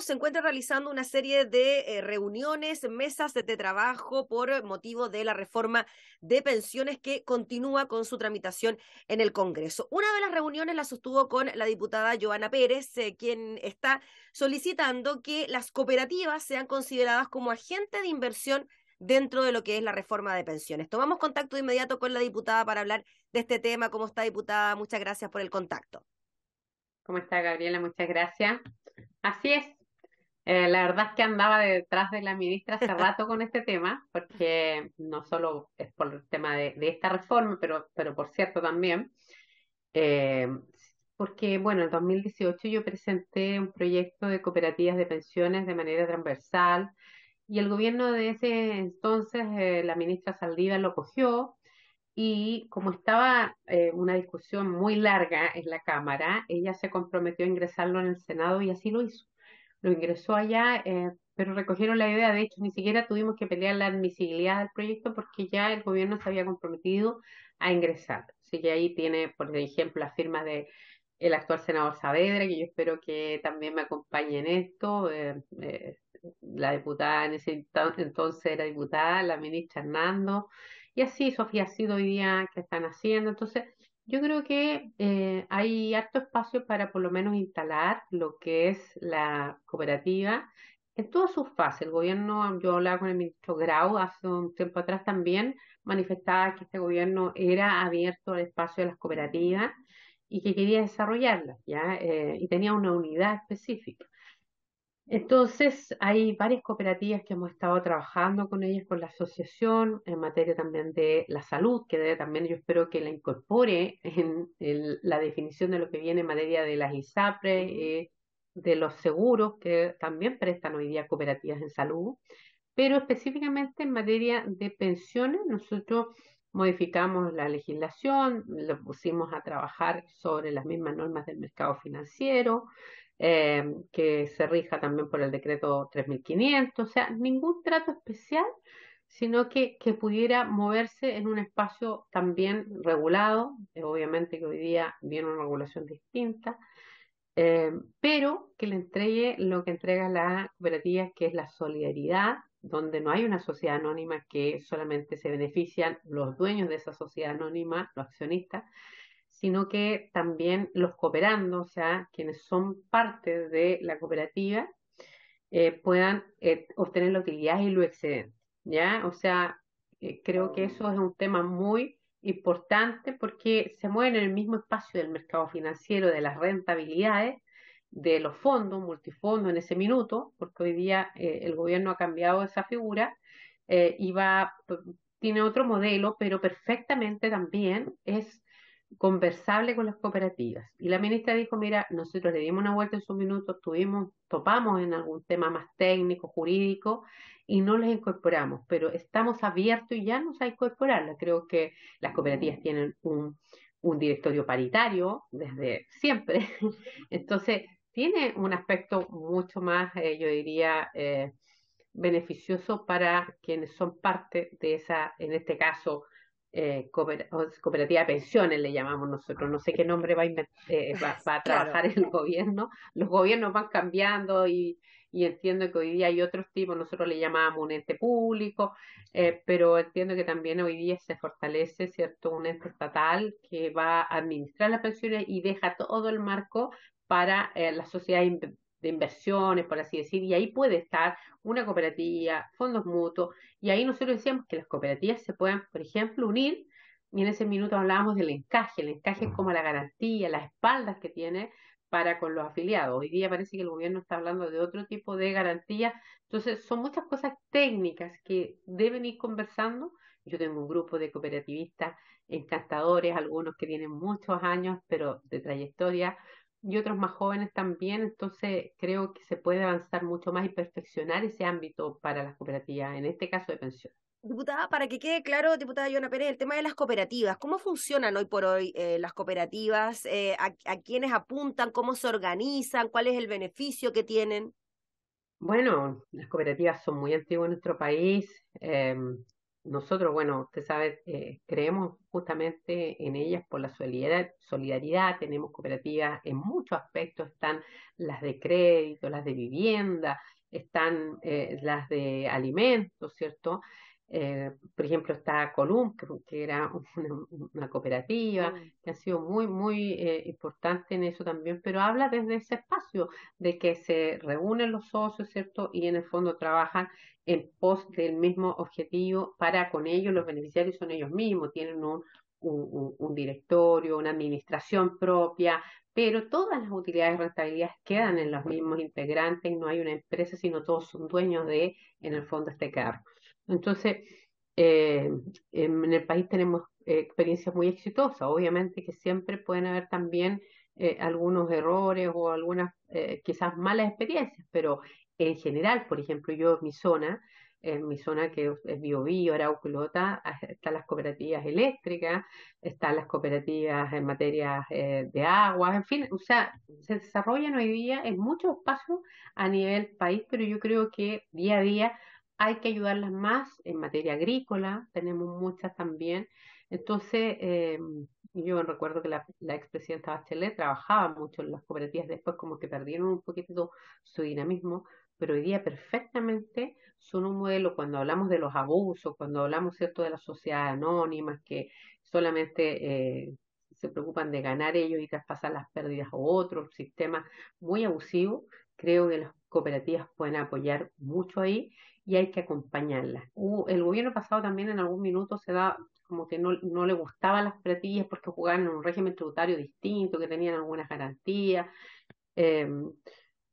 se encuentra realizando una serie de eh, reuniones, mesas de trabajo por motivo de la reforma de pensiones que continúa con su tramitación en el Congreso. Una de las reuniones la sostuvo con la diputada Joana Pérez, eh, quien está solicitando que las cooperativas sean consideradas como agentes de inversión dentro de lo que es la reforma de pensiones. Tomamos contacto de inmediato con la diputada para hablar de este tema. ¿Cómo está, diputada? Muchas gracias por el contacto. ¿Cómo está, Gabriela? Muchas gracias. Así es, eh, la verdad es que andaba detrás de la ministra hace rato con este tema, porque no solo es por el tema de, esta reforma, pero, pero por cierto también, eh, porque bueno, en 2018 yo presenté un proyecto de cooperativas de pensiones de manera transversal y el gobierno de ese entonces, eh, la ministra Saldívar lo cogió y como estaba una discusión muy larga en la Cámara, ella se comprometió a ingresarlo en el Senado y así lo hizo lo ingresó allá, eh, pero recogieron la idea, de hecho ni siquiera tuvimos que pelear la admisibilidad del proyecto porque ya el gobierno se había comprometido a ingresar. Así que ahí tiene, por ejemplo, las firmas de el actual senador Saavedra, que yo espero que también me acompañe en esto, eh, eh, la diputada en ese entonces era diputada, la ministra Hernando, y así Sofía ha Sido hoy día que están haciendo. Entonces, yo creo que eh, hay harto espacio para por lo menos instalar lo que es la cooperativa en todas sus fases. El gobierno, ah, yo hablaba con el ministro Grau hace un tiempo atrás también, manifestaba que este gobierno era abierto al espacio de las cooperativas y que quería desarrollarlas, ¿ya? Eh, y tenía una unidad específica. Entonces, hay varias cooperativas que hemos estado trabajando con ellas, con la asociación, en materia también de la salud, que debe, también yo espero que la incorpore en la definición de lo que viene en materia de las ISAPRE, eh, de los seguros, que también prestan hoy día cooperativas en salud, pero específicamente en materia de pensiones, nosotros modificamos la legislación, lo pusimos a trabajar sobre las mismas normas del mercado financiero, eh, que se rija también por el decreto 3500, o sea, ningún trato especial, sino que, que pudiera moverse en un espacio también regulado, eh, obviamente que hoy día viene una regulación distinta, eh, pero que le entregue lo que entrega la cooperativa, que es la solidaridad, donde no hay una sociedad anónima que solamente se benefician los dueños de esa sociedad anónima, los accionistas, sino que también los cooperando, o sea, quienes son parte de la cooperativa, eh, puedan eh, obtener la utilidad y lo excedente, ¿ya? O sea, eh, creo que eso es un tema muy importante porque se mueven en el mismo espacio del mercado financiero, de las rentabilidades, de los fondos, multifondos en ese minuto, porque hoy día el gobierno ha cambiado esa figura y va, tiene otro modelo, pero perfectamente también es conversable con las cooperativas. Y la ministra dijo, mira, nosotros le dimos una vuelta en sus minutos, tuvimos, topamos en algún tema más técnico, jurídico, y no les incorporamos, pero estamos abiertos y ya nos a incorporarla. Creo que las cooperativas mm. tienen un, directorio paritario desde siempre. Entonces, tiene un aspecto mucho más, eh, yo diría, eh, beneficioso para quienes son parte de esa, en este caso, eh, cooperativa, de pensiones le llamamos nosotros, no sé qué nombre va a, eh, trabajar el gobierno, los gobiernos van cambiando y, entiendo que hoy día hay otros tipos, nosotros le llamamos un ente público, eh, pero entiendo que también hoy día se fortalece, ¿cierto?, un ente estatal que va a administrar las pensiones y deja todo el marco para eh, la sociedad de inversiones, por así decir, y ahí puede estar una cooperativa, fondos mutuos, y ahí nosotros decíamos que las cooperativas se puedan, por ejemplo, unir, y en ese minuto hablábamos del encaje, el encaje es mm. como la garantía, las espaldas que tiene para con los afiliados. Hoy día parece que el gobierno está hablando de otro tipo de garantía, entonces son muchas cosas técnicas que deben ir conversando. Yo tengo un grupo de cooperativistas encantadores, algunos que tienen muchos años, pero de trayectoria, y otros más jóvenes también, entonces creo que se puede avanzar mucho más y perfeccionar ese ámbito para las cooperativas, en este caso de pensión. Diputada, para que quede claro, diputada Yona Pérez, el tema de las cooperativas, ¿cómo funcionan hoy por hoy eh, las cooperativas? Eh, a, a, quiénes apuntan? ¿Cómo se organizan? ¿Cuál es el beneficio que tienen? Bueno, las cooperativas son muy antiguas en nuestro país. Eh, nosotros, bueno, usted sabe, eh, creemos justamente en ellas por la solidaridad, solidaridad, tenemos cooperativas en muchos aspectos, están las de crédito, las de vivienda, están eh, las de alimentos, ¿cierto? Eh, por ejemplo, está Colum, que, era una, cooperativa, mm. que ha sido muy, muy eh, importante en eso también, pero habla desde ese espacio de que se reúnen los socios, ¿cierto? Y en el fondo trabajan en pos del mismo objetivo para con ellos, los beneficiarios son ellos mismos, tienen un, un directorio, una administración propia, pero todas las utilidades y rentabilidades quedan en los mismos integrantes, y no hay una empresa, sino todos son dueños de, en el fondo, este cargo. Entonces, eh, en el país tenemos eh, experiencias muy exitosas. Obviamente que siempre pueden haber también eh, algunos errores o algunas eh, quizás malas experiencias, pero en general, por ejemplo, yo en mi zona, en mi zona que es Biobío, Arauco ah, están las cooperativas eléctricas, están las cooperativas en materia de agua, en fin, o sea, se desarrollan hoy día en muchos pasos a nivel país, pero yo creo que día a día hay que ayudarlas más en materia agrícola, tenemos muchas también. Entonces, em, yo recuerdo que la, la, expresidenta Bachelet trabajaba mucho en las cooperativas, después como que perdieron un poquito su dinamismo, pero hoy día perfectamente son un modelo cuando hablamos de los abusos, cuando hablamos cierto de las sociedades anónimas que solamente eh, se preocupan de ganar ellos y traspasan las pérdidas a otros, sistemas muy abusivos, creo que los cooperativas pueden apoyar mucho ahí y hay que acompañarlas. el gobierno pasado también en algún minuto se da como que no, le gustaban las cooperativas porque jugaban en un régimen tributario distinto, que tenían algunas garantías. Em,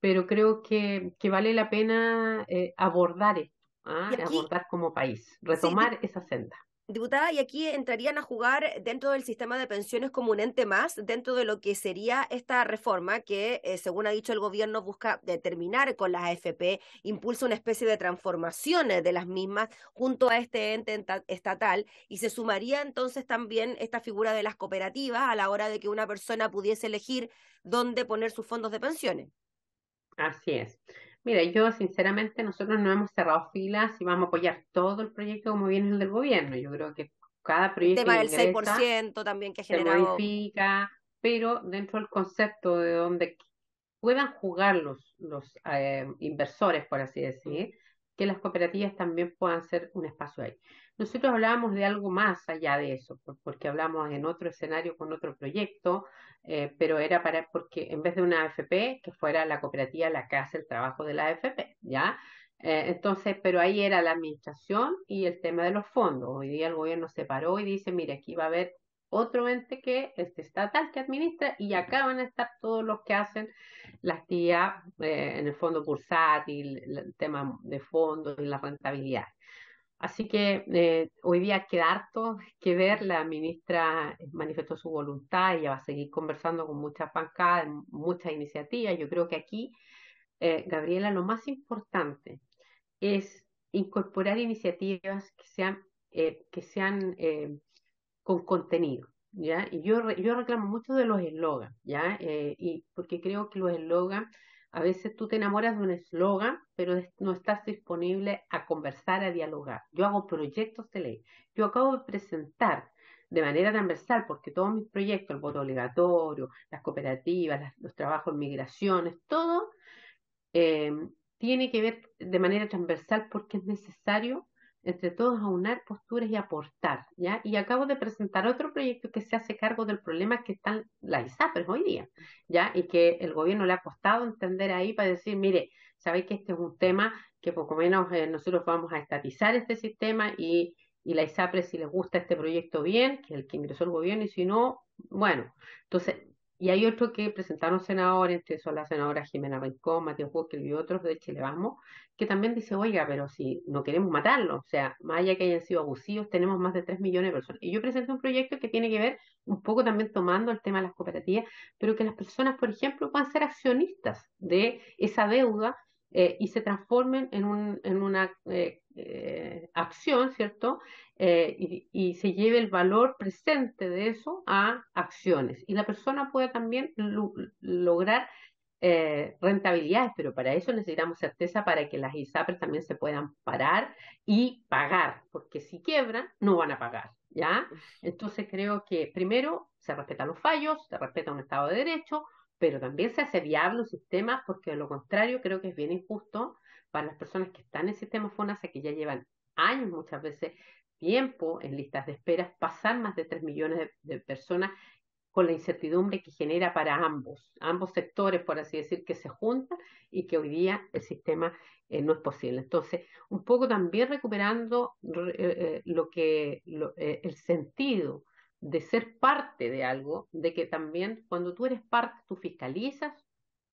pero creo que, vale la pena eh, abordar esto, ¿ah? abordar como país, retomar esa senda. Diputada, y aquí entrarían a jugar dentro del sistema de pensiones como un ente más, dentro de lo que sería esta reforma que, eh, según ha dicho el gobierno, busca determinar con las AFP, impulsa una especie de transformaciones de las mismas junto a este ente estatal, y se sumaría entonces también esta figura de las cooperativas a la hora de que una persona pudiese elegir dónde poner sus fondos de pensiones. Así es. Mira, yo sinceramente nosotros no hemos cerrado filas y vamos a apoyar todo el proyecto como viene el del gobierno. Yo creo que cada proyecto... también que Se modifica, pero dentro del concepto de donde puedan jugar los, los eh, inversores, por así decir, que las cooperativas también puedan ser un espacio ahí. Nosotros hablábamos de algo más allá de eso, porque hablamos en otro escenario con otro proyecto, eh, pero era para, porque en vez de una AFP, que fuera la cooperativa la que hace el trabajo de la AFP, ¿ya? Eh, entonces, pero ahí era la administración y el tema de los fondos. Hoy día el gobierno se paró y dice, mire, aquí va a haber otro ente que es este estatal que administra y acá van a estar todos los que hacen las tías eh, en el fondo cursátil, el tema de fondos y la rentabilidad. Así que eh, hoy día queda harto que ver, la ministra eh, manifestó su voluntad, ella va a seguir conversando con muchas pancadas, muchas iniciativas. Yo creo que aquí, eh, Gabriela, lo más importante es incorporar iniciativas que sean, eh, que sean con contenido. ¿ya? Y yo, yo reclamo mucho de los eslogans, ¿ya? y porque creo que los eslogans a veces tú te enamoras de un eslogan, pero no estás disponible a conversar, a dialogar. Yo hago proyectos de ley. Yo acabo de presentar de manera transversal, porque todos mis proyectos, el voto obligatorio, las cooperativas, los trabajos en migraciones, todo eh, tiene que ver de manera transversal porque es necesario entre todos aunar posturas y aportar. ¿ya? Y acabo de presentar otro proyecto que se hace cargo del problema que están las ISAPRES hoy día, ¿ya? y que el gobierno le ha costado entender ahí para decir, mire, sabéis que este es un tema que poco menos eh, nosotros vamos a estatizar este sistema y, y la ISAPRES si les gusta este proyecto bien, que es el que ingresó el gobierno, y si no, bueno, entonces y hay otro que presentaron senadores, entre son la senadora Jimena Rincón, Mateo Walker y otros de Chile Vamos, que también dice, oiga, pero si no queremos matarlo, o sea, más allá que hayan sido abusivos, tenemos más de 3 millones de personas. Y yo presento un proyecto que tiene que ver un poco también tomando el tema de las cooperativas, pero que las personas, por ejemplo, puedan ser accionistas de esa deuda eh, y se transformen en, un, en una eh, eh, acción, ¿cierto? Y, se lleve el valor presente de eso a acciones. Y la persona puede también lograr eh, rentabilidades, pero para eso necesitamos certeza para que las ISAPRES e también se puedan parar y pagar, porque si quiebran, no van a pagar, ¿ya? Entonces creo que primero se respetan los fallos, se respeta un Estado de Derecho, pero también se hace viable un sistema porque de lo contrario creo que es bien injusto para las personas que están en sistemas FONASA que ya llevan años muchas veces tiempo en listas de espera, pasar más de 3 millones de, personas con la incertidumbre que genera para ambos, ambos sectores, por así decir, que se juntan y que hoy día el sistema eh, no es posible. Entonces, un poco también recuperando eh, eh, lo que el sentido de ser parte de algo, de que también cuando tú eres parte, tú fiscalizas,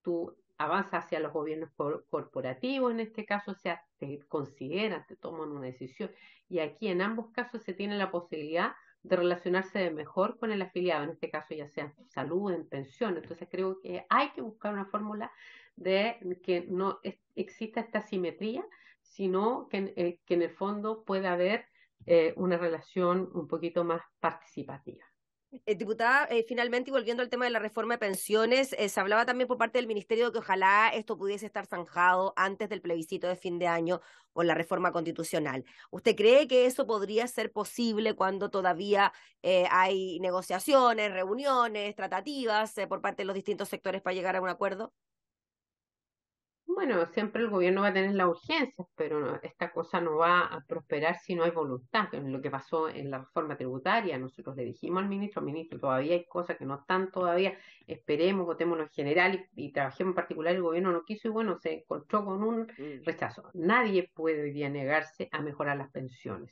tú avanzas hacia los gobiernos corporativos, en este caso, o sea, te consideran, te toman una decisión. Y aquí en ambos casos se tiene la posibilidad de relacionarse mejor con el afiliado, en este caso ya sea salud, en pensión. Entonces creo que hay que buscar una fórmula de que no exista esta simetría, sino que, eh, que en el fondo pueda haber eh, una relación un poquito más participativa. Eh, diputada, eh, finalmente, y volviendo al tema de la reforma de pensiones, se hablaba también por parte del Ministerio de que ojalá esto pudiese estar zanjado antes del plebiscito de fin de año con la reforma constitucional. ¿Usted cree que eso podría ser posible cuando todavía hay negociaciones, reuniones, tratativas por parte de los distintos sectores para llegar a un acuerdo? bueno, siempre el gobierno va a tener la urgencia, pero esta cosa no va a prosperar si no hay voluntad, lo que pasó en la reforma tributaria. Nosotros le dijimos al ministro, ministro, todavía hay cosas que no están todavía, esperemos, votémoslo en general y, y, trabajemos en particular, el gobierno no quiso y bueno, se encontró con un mm. rechazo. Nadie puede hoy día negarse a mejorar las pensiones.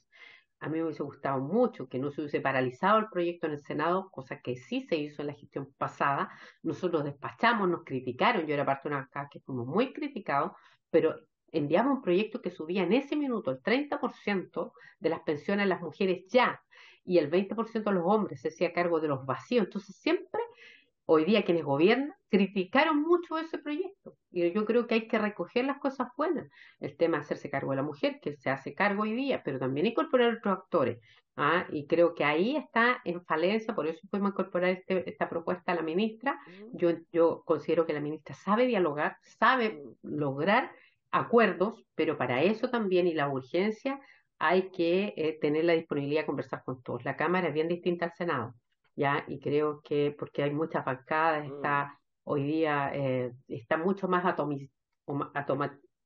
A mí me hubiese gustado mucho que no se hubiese paralizado el proyecto en el Senado, cosa que sí se hizo en la gestión pasada. Nosotros despachamos, nos criticaron, yo era parte de una casa que fuimos muy criticados, pero enviamos un proyecto que subía en ese minuto el 30% de las pensiones a las mujeres ya y el 20% a los hombres se hacía cargo de los vacíos. Entonces siempre hoy día quienes gobiernan criticaron mucho ese proyecto. Y yo creo que hay que recoger las cosas buenas. El tema de hacerse cargo de la mujer, que se hace cargo hoy día, pero también incorporar otros actores. ¿ah? Y creo que ahí está en falencia, por eso podemos incorporar este, esta propuesta a la ministra. Mm. Yo, yo considero que la ministra sabe dialogar, sabe lograr acuerdos, pero para eso también y la urgencia hay que eh, tener la disponibilidad de conversar con todos. La Cámara es bien distinta al Senado. ¿ya? Y creo que porque hay muchas bancadas, mm. está hoy día, eh, está mucho más atomiz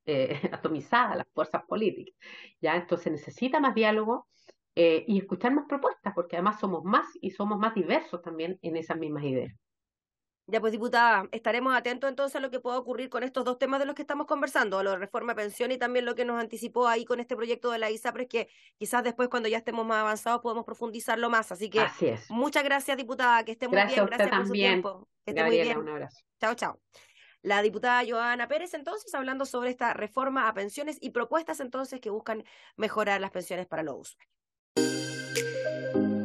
eh, atomizada las fuerzas políticas, ¿ya? Entonces necesita más diálogo eh, y escuchar más propuestas, porque además somos más y somos más diversos también en esas mismas ideas. Ya pues, diputada, estaremos atentos entonces a lo que pueda ocurrir con estos dos temas de los que estamos conversando, lo de reforma de pensión y también lo que nos anticipó ahí con este proyecto de la pero es que quizás después cuando ya estemos más avanzados podemos profundizarlo más. Así que muchas gracias, diputada, que esté muy bien, gracias por su tiempo. Que esté bien. Chao, chao. La diputada Joana Pérez, entonces, hablando sobre esta reforma a pensiones y propuestas entonces que buscan mejorar las pensiones para los usuarios.